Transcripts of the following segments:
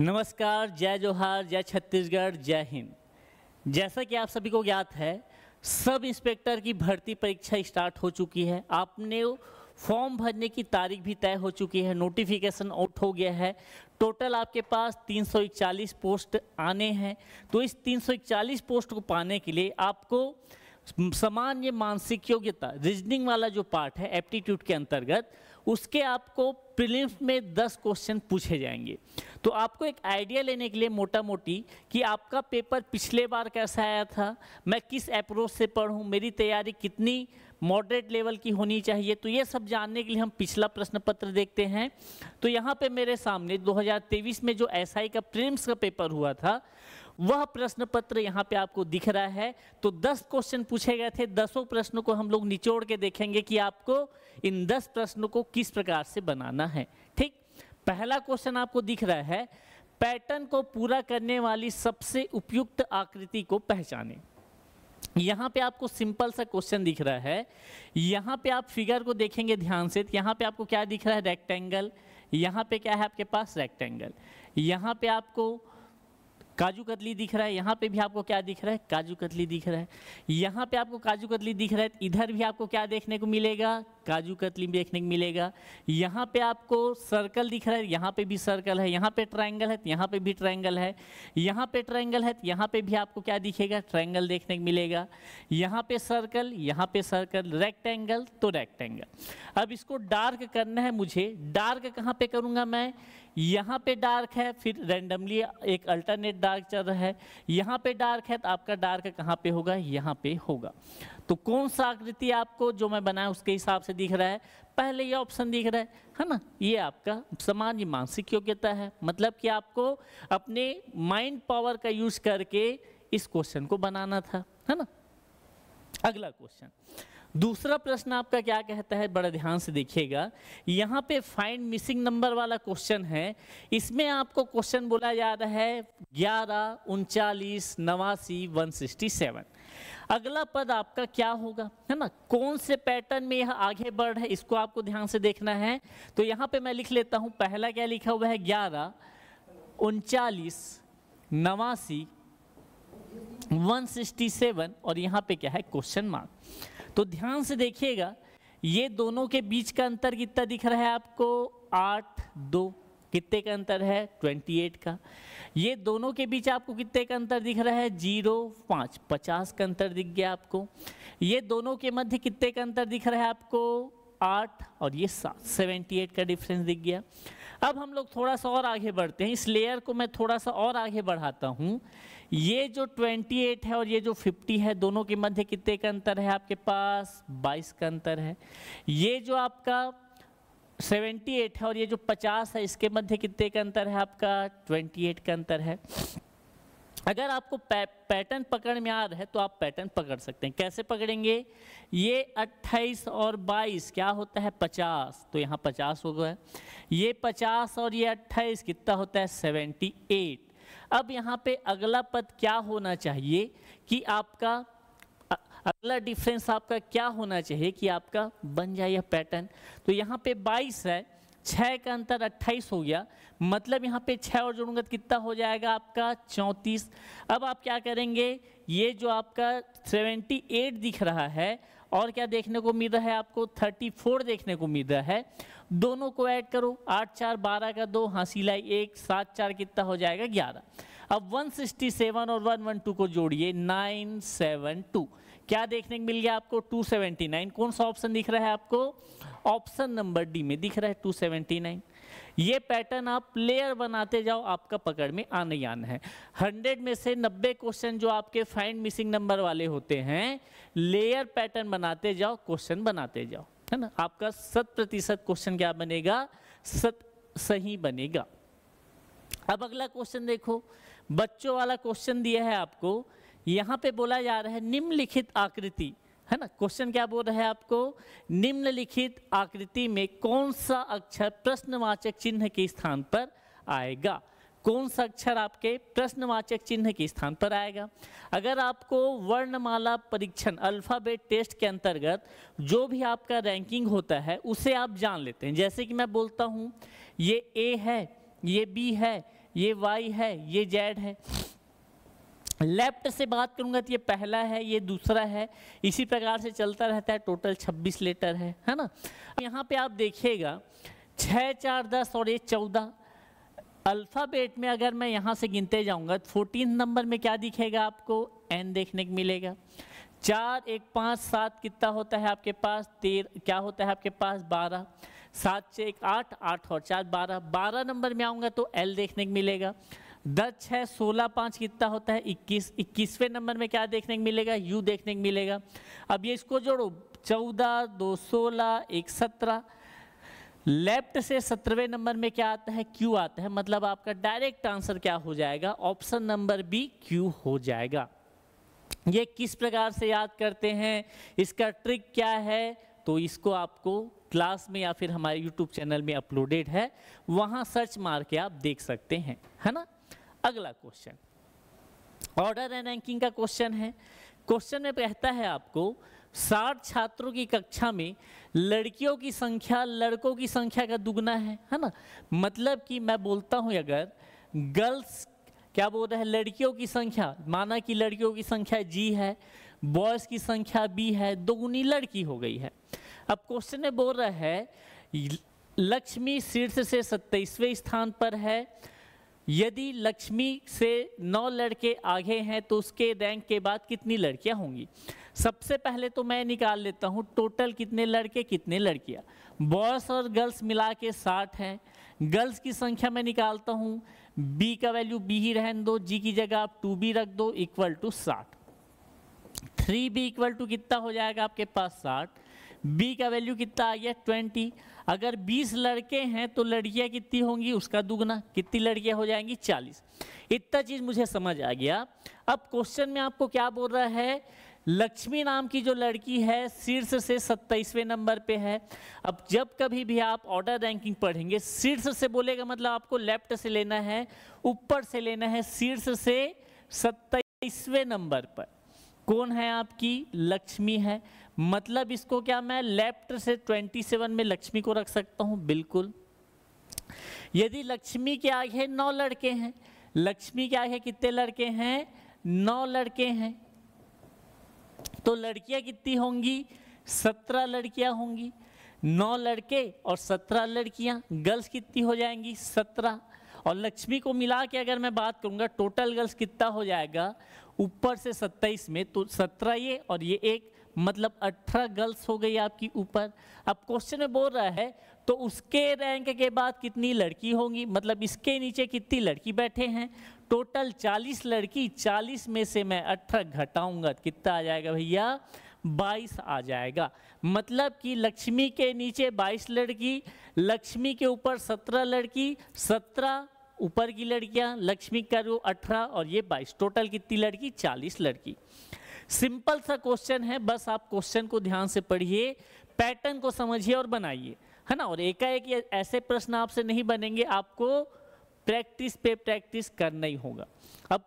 नमस्कार जय जोहार जय छत्तीसगढ़ जय हिंद जैसा कि आप सभी को ज्ञात है सब इंस्पेक्टर की भर्ती परीक्षा स्टार्ट हो चुकी है आपने फॉर्म भरने की तारीख भी तय हो चुकी है नोटिफिकेशन आउट हो गया है टोटल आपके पास 341 पोस्ट आने हैं तो इस 341 पोस्ट को पाने के लिए आपको सामान्य मानसिक योग्यता रीजनिंग वाला जो पार्ट है एप्टीट्यूड के अंतर्गत उसके आपको प्रिलिम्स में 10 क्वेश्चन पूछे जाएंगे तो आपको एक आइडिया लेने के लिए मोटा मोटी कि आपका पेपर पिछले बार कैसा आया था मैं किस अप्रोच से पढ़ूं मेरी तैयारी कितनी मॉडरेट लेवल की होनी चाहिए तो ये सब जानने के लिए हम पिछला प्रश्न पत्र देखते हैं तो यहाँ पे मेरे सामने 2023 में जो एसआई SI का प्रिलिम्स का पेपर हुआ था वह प्रश्न पत्र यहाँ पे आपको दिख रहा है तो 10 क्वेश्चन पूछे गए थे दसों प्रश्नों को हम लोग निचोड़ के देखेंगे कि आपको इन 10 प्रश्नों को किस प्रकार से बनाना है ठीक पहला क्वेश्चन आपको दिख रहा है पैटर्न को पूरा करने वाली सबसे उपयुक्त आकृति को पहचाने यहाँ पे आपको सिंपल सा क्वेश्चन दिख रहा है यहाँ पे आप फिगर को देखेंगे ध्यान से यहाँ पे आपको क्या दिख रहा है रेक्टेंगल यहाँ पे क्या है आपके पास रेक्टेंगल यहाँ पे आपको काजू कतली दिख रहा है यहाँ पे भी आपको क्या दिख रहा है काजू कतली दिख रहा है यहाँ पे आपको काजू कतली दिख रहा है इधर भी आपको क्या देखने को मिलेगा काजू कतली देखने को मिलेगा यहाँ पे आपको सर्कल दिख रहा है यहाँ पे भी सर्कल है यहाँ पे ट्रायंगल है तो यहाँ पे भी ट्रायंगल है यहाँ पे ट्रायंगल है तो यहाँ पे भी आपको क्या दिखेगा ट्रायंगल देखने को मिलेगा यहाँ पे सर्कल यहाँ पे सर्कल रेक्टेंगल तो रेक्टेंगल अब इसको डार्क करना है मुझे डार्क कहाँ पे करूँगा मैं यहाँ पे डार्क है फिर रैंडमली एक अल्टरनेट डार्क चल रहा है यहाँ पे डार्क है तो आपका डार्क कहाँ पे होगा यहाँ पे होगा तो कौन सा आकृति आपको जो मैं बनाया उसके हिसाब से दिख रहा है पहले ये ऑप्शन दिख रहा है है ना ये आपका समाज मानसिक योग्यता है मतलब कि आपको अपने माइंड पावर का यूज करके इस क्वेश्चन को बनाना था है ना अगला क्वेश्चन दूसरा प्रश्न आपका क्या कहता है बड़े ध्यान से देखिएगा यहाँ पे फाइंड मिसिंग नंबर वाला क्वेश्चन है इसमें आपको क्वेश्चन बोला जा रहा है ग्यारह उनचालीस नवासी वन सिक्सटी सेवन अगला पद आपका क्या होगा है ना कौन से पैटर्न में यह आगे बढ़ है इसको आपको ध्यान से देखना है तो यहाँ पे मैं लिख लेता हूँ पहला क्या लिखा हुआ है ग्यारह उनचालीस नवासी 167 और यहाँ पे क्या है क्वेश्चन मार्क तो ध्यान से देखिएगा ये दोनों के बीच का अंतर कितना दिख रहा है आपको आठ दो कितने का अंतर है 28 का ये दोनों के बीच आपको कितने का अंतर दिख रहा है जीरो पाँच पचास का अंतर दिख गया आपको ये दोनों के मध्य कितने का अंतर दिख रहा है आपको आठ और ये सात सेवेंटी एट का डिफरेंस दिख गया अब हम लोग थोड़ा सा और आगे बढ़ते हैं इस लेयर को मैं थोड़ा सा और आगे बढ़ाता हूँ ये जो ट्वेंटी एट है और ये जो फिफ्टी है दोनों के मध्य कितने का अंतर है आपके पास बाईस का अंतर है ये जो आपका सेवेंटी एट है और ये जो पचास है इसके मध्य कितने का अंतर है आपका ट्वेंटी एट का अंतर है अगर आपको पैटर्न पकड़ में आ रहा है तो आप पैटर्न पकड़ सकते हैं कैसे पकड़ेंगे ये 28 और 22 क्या होता है 50 तो यहाँ 50 हो गया ये 50 और ये 28 कितना होता है 78 अब यहाँ पे अगला पद क्या होना चाहिए कि आपका अगला डिफरेंस आपका क्या होना चाहिए कि आपका बन जाए यह पैटर्न तो यहाँ पे 22 है छः का अंतर 28 हो गया मतलब यहाँ पे 6 और जोड़ूंगा तो कितना हो जाएगा आपका 34 अब आप क्या करेंगे ये जो आपका 78 दिख रहा है और क्या देखने को मिल रहा है आपको 34 देखने को मिल रहा है दोनों को ऐड करो आठ चार बारह का दो हाँ, सिलाई एक सात चार कितना हो जाएगा ग्यारह अब 167 और 112 को जोड़िए 972 क्या देखने को मिल गया आपको 279 कौन सा ऑप्शन दिख रहा है आपको ऑप्शन नंबर डी में दिख रहा है 279 ये पैटर्न आप लेयर बनाते जाओ आपका पकड़ में आने आना है 100 में से 90 क्वेश्चन जो आपके फाइंड मिसिंग नंबर वाले होते हैं लेयर पैटर्न बनाते जाओ क्वेश्चन बनाते जाओ है ना आपका शत प्रतिशत क्वेश्चन क्या बनेगा सत सही बनेगा अब अगला क्वेश्चन देखो बच्चों वाला क्वेश्चन दिया है आपको यहाँ पे बोला जा रहा है निम्नलिखित आकृति है ना क्वेश्चन क्या बोल रहा है आपको निम्नलिखित आकृति में कौन सा अक्षर प्रश्नवाचक चिन्ह के स्थान पर आएगा कौन सा अक्षर आपके प्रश्नवाचक चिन्ह के स्थान पर आएगा अगर आपको वर्णमाला परीक्षण अल्फ़ाबेट टेस्ट के अंतर्गत जो भी आपका रैंकिंग होता है उसे आप जान लेते हैं जैसे कि मैं बोलता हूँ ये ए है ये बी है ये वाई है ये जेड है लेफ्ट से बात करूंगा तो ये पहला है ये दूसरा है इसी प्रकार से चलता रहता है टोटल 26 लेटर है है ना यहाँ पे आप देखिएगा छः चार दस और ये चौदह अल्फ़ाबेट में अगर मैं यहाँ से गिनते जाऊँगा तो फोर्टीन नंबर में क्या दिखेगा आपको एन देखने को मिलेगा चार एक पाँच सात कितना होता है आपके पास तेरह क्या होता है आपके पास बारह सात छः एक आठ आठ और चार बारह बारह नंबर में आऊँगा तो एल देखने को मिलेगा दस छः सोलह पाँच कितना होता है इक्कीस इक्कीसवें नंबर में क्या देखने को मिलेगा यू देखने को मिलेगा अब ये इसको जोड़ो चौदह दो सोलह एक सत्रह लेफ्ट से सत्रहवें नंबर में क्या आता है क्यू आता है मतलब आपका डायरेक्ट आंसर क्या हो जाएगा ऑप्शन नंबर बी क्यू हो जाएगा ये किस प्रकार से याद करते हैं इसका ट्रिक क्या है तो इसको आपको क्लास में या फिर हमारे यूट्यूब चैनल में अपलोडेड है वहाँ सर्च मार के आप देख सकते हैं है ना अगला क्वेश्चन ऑर्डर एंड रैंकिंग का क्वेश्चन है क्वेश्चन में कहता है आपको साठ छात्रों की कक्षा में लड़कियों की संख्या लड़कों की संख्या का दुगना है है ना मतलब कि मैं बोलता हूँ अगर गर्ल्स क्या बोल रहे हैं लड़कियों की संख्या माना कि लड़कियों की संख्या जी है बॉयज़ की संख्या बी है दोगुनी लड़की हो गई है अब क्वेश्चन में बोल रहा है लक्ष्मी शीर्ष से सत्ताईसवें स्थान पर है यदि लक्ष्मी से नौ लड़के आगे हैं तो उसके रैंक के बाद कितनी लड़कियां होंगी सबसे पहले तो मैं निकाल लेता हूँ टोटल कितने लड़के कितने लड़कियां बॉयस और गर्ल्स मिला के साठ हैं गर्ल्स की संख्या मैं निकालता हूँ बी का वैल्यू बी ही रहन दो जी की जगह आप टू बी रख दो इक्वल टू साठ थ्री बी इक्वल टू कितना हो जाएगा आपके पास साठ बी का वैल्यू कितना आ गया ट्वेंटी अगर बीस लड़के हैं तो लड़कियाँ कितनी होंगी उसका दुगना कितनी लड़कियाँ हो जाएंगी चालीस इतना चीज़ मुझे समझ आ गया अब क्वेश्चन में आपको क्या बोल रहा है लक्ष्मी नाम की जो लड़की है शीर्ष से सत्ताईसवें नंबर पे है अब जब कभी भी आप ऑर्डर रैंकिंग पढ़ेंगे शीर्ष से बोलेगा मतलब आपको लेफ्ट से लेना है ऊपर से लेना है शीर्ष से सत्ताईसवें नंबर पर कौन है आपकी लक्ष्मी है मतलब इसको क्या मैं लेफ्ट से 27 में लक्ष्मी को रख सकता हूं बिल्कुल यदि लक्ष्मी के आगे नौ लड़के हैं लक्ष्मी के आगे कितने लड़के हैं नौ लड़के हैं तो लड़कियां कितनी होंगी सत्रह लड़कियां होंगी नौ लड़के और सत्रह लड़कियां गर्ल्स कितनी हो जाएंगी सत्रह और लक्ष्मी को मिला के अगर मैं बात करूंगा टोटल गर्ल्स कितना हो जाएगा ऊपर से सत्ताईस में तो सत्रह ये और ये एक मतलब 18 गर्ल्स हो गई आपकी ऊपर अब क्वेश्चन में बोल रहा है तो उसके रैंक के बाद कितनी लड़की होंगी मतलब इसके नीचे कितनी लड़की बैठे हैं टोटल 40 लड़की 40 में से मैं 18 घटाऊंगा कितना आ जाएगा भैया 22 आ जाएगा मतलब कि लक्ष्मी के नीचे 22 लड़की लक्ष्मी के ऊपर 17 लड़की 17 ऊपर की लड़कियां लक्ष्मी का अठारह 18 और ये 22 टोटल कितनी लड़की 40 लड़की सिंपल सा क्वेश्चन है बस आप क्वेश्चन को ध्यान से पढ़िए पैटर्न को समझिए और बनाइए है ना और एकाएक एक ऐसे प्रश्न आपसे नहीं बनेंगे आपको प्रैक्टिस पे प्रैक्टिस करना ही होगा अब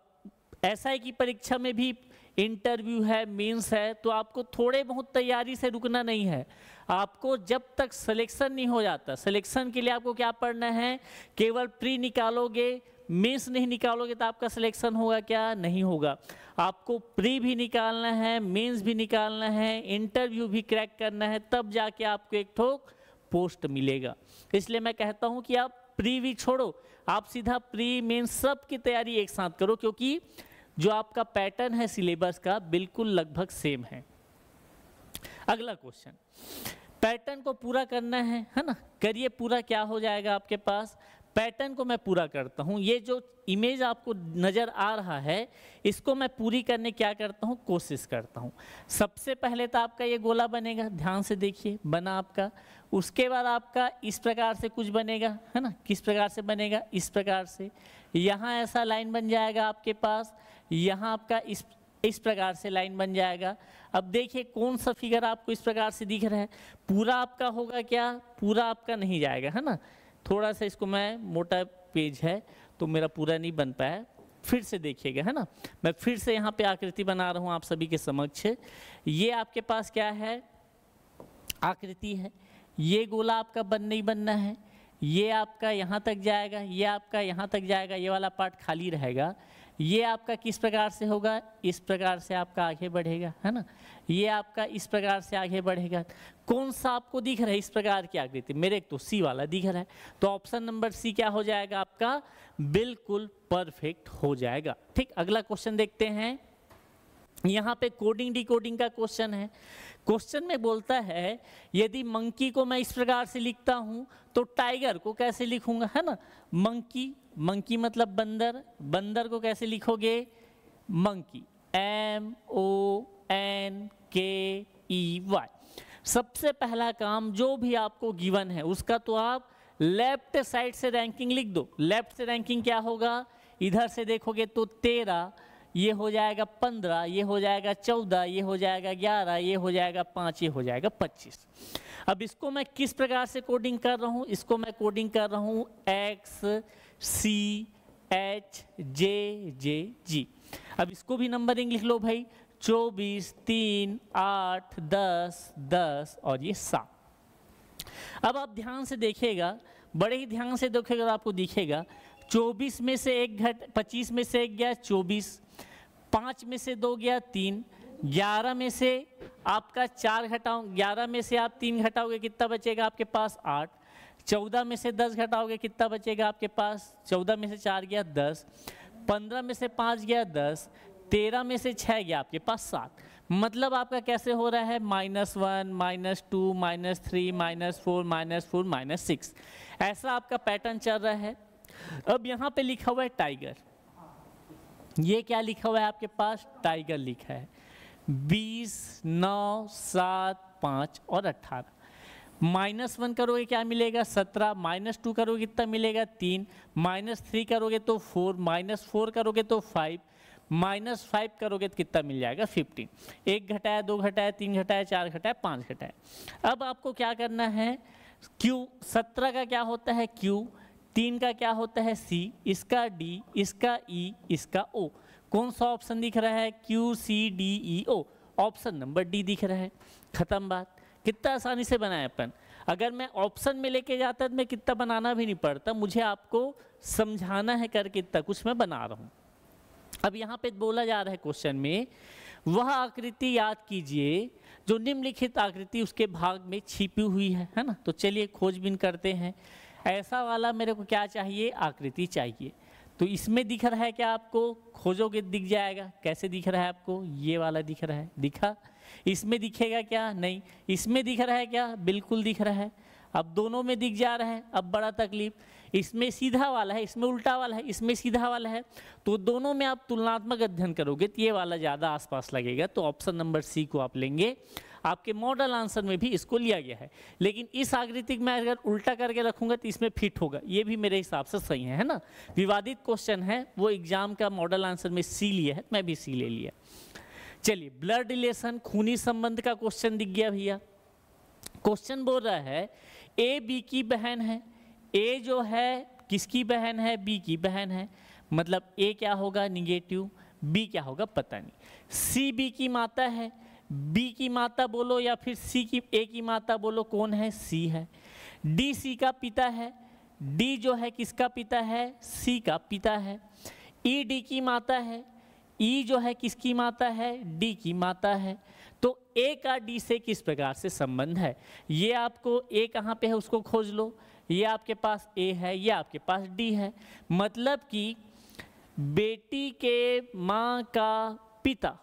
ऐसा है कि परीक्षा में भी इंटरव्यू है मेंस है तो आपको थोड़े बहुत तैयारी से रुकना नहीं है आपको जब तक सिलेक्शन नहीं हो जाता सिलेक्शन के लिए आपको क्या पढ़ना है केवल प्री निकालोगे मेंस नहीं निकालोगे तो आपका सिलेक्शन होगा क्या नहीं होगा आपको प्री भी निकालना है मेंस भी निकालना है इंटरव्यू भी क्रैक करना है तब जाके आपको एक ठोक पोस्ट मिलेगा इसलिए मैं कहता हूं कि आप प्री भी छोड़ो आप सीधा प्री मेंस सब की तैयारी एक साथ करो क्योंकि जो आपका पैटर्न है सिलेबस का बिल्कुल लगभग सेम है अगला क्वेश्चन पैटर्न को पूरा करना है है ना करिए पूरा क्या हो जाएगा आपके पास पैटर्न को मैं पूरा करता हूँ ये जो इमेज आपको नज़र आ रहा है इसको मैं पूरी करने क्या करता हूँ कोशिश करता हूँ सबसे पहले तो आपका ये गोला बनेगा ध्यान से देखिए बना आपका उसके बाद आपका इस प्रकार से कुछ बनेगा है ना किस प्रकार से बनेगा इस प्रकार से यहाँ ऐसा लाइन बन जाएगा आपके पास यहाँ आपका इस इस प्रकार से लाइन बन जाएगा अब देखिए कौन सा फिगर आपको इस प्रकार से दिख रहा है पूरा आपका होगा क्या पूरा आपका नहीं जाएगा है ना थोड़ा सा इसको मैं मोटा पेज है तो मेरा पूरा नहीं बन पाया फिर से देखिएगा है ना मैं फिर से यहाँ पे आकृति बना रहा हूँ आप सभी के समक्ष ये आपके पास क्या है आकृति है ये गोला आपका बन नहीं बनना है ये आपका यहाँ तक जाएगा ये आपका यहाँ तक जाएगा ये वाला पार्ट खाली रहेगा ये आपका किस प्रकार से होगा इस प्रकार से आपका आगे बढ़ेगा है ना ये आपका इस प्रकार से आगे बढ़ेगा कौन सा आपको दिख रहा है इस प्रकार की आकृति मेरे तो सी वाला दिख रहा है तो ऑप्शन नंबर सी क्या हो जाएगा आपका बिल्कुल परफेक्ट हो जाएगा ठीक अगला क्वेश्चन देखते हैं यहाँ पे कोडिंग डिकोडिंग का क्वेश्चन है क्वेश्चन में बोलता है यदि मंकी को मैं इस प्रकार से लिखता हूँ तो टाइगर को कैसे लिखूंगा है ना मंकी मंकी मतलब बंदर बंदर को कैसे लिखोगे मंकी एम ओ एन के ई वाई सबसे पहला काम जो भी आपको गिवन है उसका तो आप लेफ्ट साइड से रैंकिंग लिख दो लेफ्ट से रैंकिंग क्या होगा इधर से देखोगे तो तेरह ये हो जाएगा पंद्रह ये हो जाएगा चौदह ये हो जाएगा ग्यारह ये हो जाएगा पाँच ये हो जाएगा पच्चीस अब इसको मैं किस प्रकार से कोडिंग कर रहा हूँ इसको मैं कोडिंग कर रहा हूँ एक्स सी एच जे जे जी अब इसको भी नंबरिंग लिख लो भाई चौबीस तीन आठ दस दस और ये सात अब आप ध्यान से देखिएगा बड़े ही ध्यान से देखिएगा आपको दिखेगा 24 में से एक घट 25 में से एक गया चौबीस पाँच में से दो गया तीन ग्यारह में से आपका चार घटाओ ग्यारह में से आप तीन घटाओगे कितना बचेगा आपके पास आठ चौदह में से दस घटाओगे कितना बचेगा आपके पास चौदह में से चार गया दस पंद्रह में से पाँच गया दस तेरह में से छः गया आपके पास सात मतलब आपका कैसे हो रहा है minus one minus two minus three minus four minus four minus six ऐसा आपका पैटर्न चल रहा है अब यहाँ पे लिखा हुआ है टाइगर ये क्या लिखा हुआ है आपके पास टाइगर लिखा है बीस नौ सात पाँच और अट्ठारह माइनस वन करोगे क्या मिलेगा सत्रह माइनस टू करोगे कितना मिलेगा तीन माइनस थ्री करोगे तो फोर माइनस फोर करोगे तो फाइव माइनस फाइव करोगे तो कितना मिल जाएगा फिफ्टीन एक घटाया दो घटाया तीन घटाया चार घटाया पाँच घटाया अब आपको क्या करना है क्यू सत्रह का क्या होता है क्यू तीन का क्या होता है सी इसका डी इसका ई e, इसका ओ कौन सा ऑप्शन दिख रहा है Q C D E O option number D दिख रहा है ख़त्म बात कितना आसानी से बनाए अपन अगर मैं ऑप्शन में लेके जाता तो मैं कितना बनाना भी नहीं पड़ता मुझे आपको समझाना है कर कितना कुछ मैं बना रहा हूँ अब यहाँ पे बोला जा रहा है क्वेश्चन में वह आकृति याद कीजिए जो निम्नलिखित आकृति उसके भाग में छिपी हुई है है ना तो चलिए खोजबीन करते हैं ऐसा वाला मेरे को क्या चाहिए आकृति चाहिए तो इसमें दिख रहा है क्या आपको खोजोगे दिख जाएगा कैसे दिख रहा है आपको ये वाला दिख रहा है दिखा इसमें दिखेगा क्या नहीं इसमें दिख रहा है क्या बिल्कुल दिख रहा है अब दोनों में दिख जा रहा है अब बड़ा तकलीफ इसमें सीधा वाला है इसमें उल्टा वाला है इसमें सीधा वाला है तो दोनों में आप तुलनात्मक अध्ययन करोगे तो ये वाला ज़्यादा आसपास लगेगा तो ऑप्शन नंबर सी को आप लेंगे आपके मॉडल आंसर में भी इसको लिया गया है लेकिन इस आकृति में अगर उल्टा करके रखूंगा तो इसमें फिट होगा ये भी मेरे हिसाब से सही है है ना विवादित क्वेश्चन है वो एग्जाम का मॉडल आंसर में सी लिया है मैं भी सी ले लिया चलिए ब्लड रिलेशन खूनी संबंध का क्वेश्चन दिख गया भैया क्वेश्चन बोल रहा है ए बी की बहन है ए जो है किसकी बहन है बी की बहन है मतलब ए क्या होगा निगेटिव बी क्या होगा पता नहीं सी बी की माता है बी की माता बोलो या फिर सी की ए की माता बोलो कौन है सी है डी सी का पिता है डी जो है किसका पिता है सी का पिता है ई e, डी की माता है ई e जो है किसकी माता है डी की माता है तो ए का डी से किस प्रकार से संबंध है ये आपको ए कहाँ पे है उसको खोज लो ये आपके पास ए है ये आपके पास डी है मतलब कि बेटी के माँ का पिता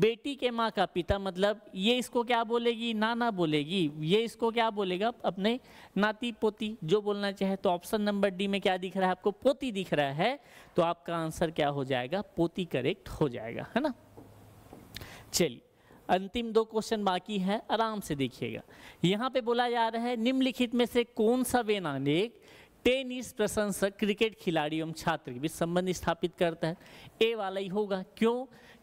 बेटी के माँ का पिता मतलब ये इसको क्या बोलेगी नाना बोलेगी ये इसको क्या बोलेगा अपने नाती पोती जो बोलना चाहे तो ऑप्शन नंबर डी में क्या दिख रहा है आपको पोती दिख रहा है तो आपका आंसर क्या हो जाएगा पोती करेक्ट हो जाएगा है ना चलिए अंतिम दो क्वेश्चन बाकी है आराम से देखिएगा यहाँ पे बोला जा रहा है निम्नलिखित में से कौन सा वेनानेक टेनिस प्रशंसक क्रिकेट खिलाड़ी एवं छात्र के बीच संबंध स्थापित करता है ए वाला ही होगा क्यों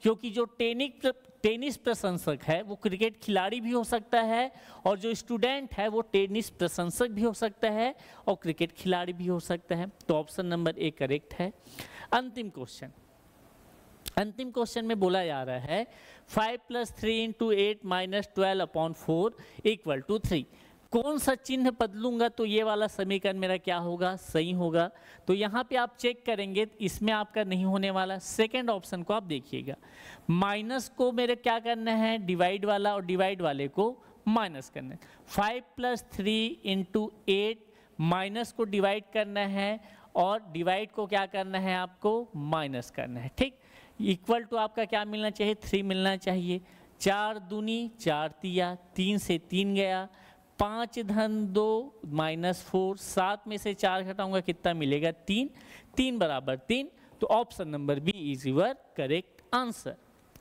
क्योंकि जो टेनिक टेनिस प्रशंसक है वो क्रिकेट खिलाड़ी भी हो सकता है और जो स्टूडेंट है वो टेनिस प्रशंसक भी हो सकता है और क्रिकेट खिलाड़ी भी हो सकता है तो ऑप्शन नंबर ए करेक्ट है अंतिम क्वेश्चन अंतिम क्वेश्चन में बोला जा रहा है five plus three into eight minus twelve upon four equal to three कौन सा चिन्ह बदलूंगा तो ये वाला समीकरण मेरा क्या होगा सही होगा तो यहाँ पे आप चेक करेंगे इसमें आपका नहीं होने वाला सेकंड ऑप्शन को आप देखिएगा माइनस को मेरे क्या करना है डिवाइड वाला और डिवाइड वाले को माइनस करना है five plus three into eight minus को डिवाइड करना है और डिवाइड को क्या करना है आपको माइनस करना है ठीक इक्वल टू आपका क्या मिलना चाहिए थ्री मिलना चाहिए चार दूनी चार तिया तीन से तीन गया पाँच धन दो माइनस फोर सात में से चार घटाऊंगा कितना मिलेगा तीन तीन बराबर तीन तो option number B is your correct answer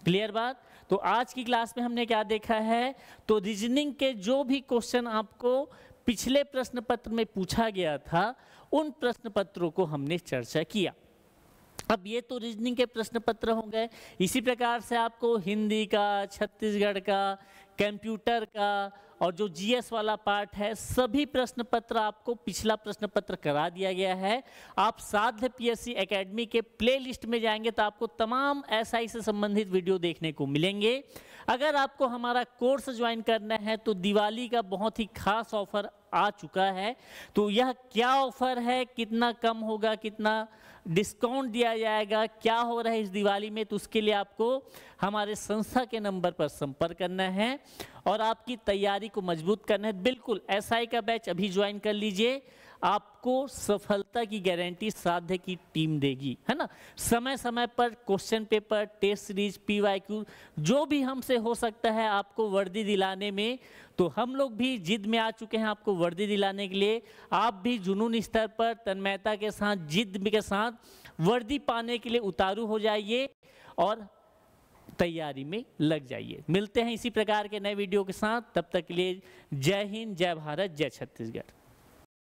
clear बात तो आज की क्लास में हमने क्या देखा है तो रीजनिंग के जो भी क्वेश्चन आपको पिछले प्रश्न पत्र में पूछा गया था उन प्रश्न पत्रों को हमने चर्चा किया अब ये तो रीजनिंग के प्रश्न पत्र हो गए इसी प्रकार से आपको हिंदी का छत्तीसगढ़ का कंप्यूटर का और जो जीएस वाला पार्ट है सभी प्रश्न पत्र आपको पिछला प्रश्न पत्र करा दिया गया है आप साध्य पीएससी एकेडमी के प्लेलिस्ट में जाएंगे तो आपको तमाम एसआई से संबंधित वीडियो देखने को मिलेंगे अगर आपको हमारा कोर्स ज्वाइन करना है तो दिवाली का बहुत ही खास ऑफर आ चुका है तो यह क्या ऑफर है कितना कम होगा कितना डिस्काउंट दिया जाएगा क्या हो रहा है इस दिवाली में तो उसके लिए आपको हमारे संस्था के नंबर पर संपर्क करना है और आपकी तैयारी को मजबूत करना है बिल्कुल एसआई का बैच अभी ज्वाइन कर लीजिए आपको सफलता की गारंटी साध्य की टीम देगी है ना समय समय पर question paper test series P Q जो भी हमसे हो सकता है आपको वर्दी दिलाने में तो हम लोग भी जिद में आ चुके हैं आपको वर्दी दिलाने के लिए आप भी जुनून स्तर पर तन्मयता के साथ जिद के साथ वर्दी पाने के लिए उतारू हो जाइए और तैयारी में लग जाइए मिलते हैं इसी प्रकार के नए वीडियो के साथ तब तक के लिए जय हिंद जय भारत जय छत्तीसगढ़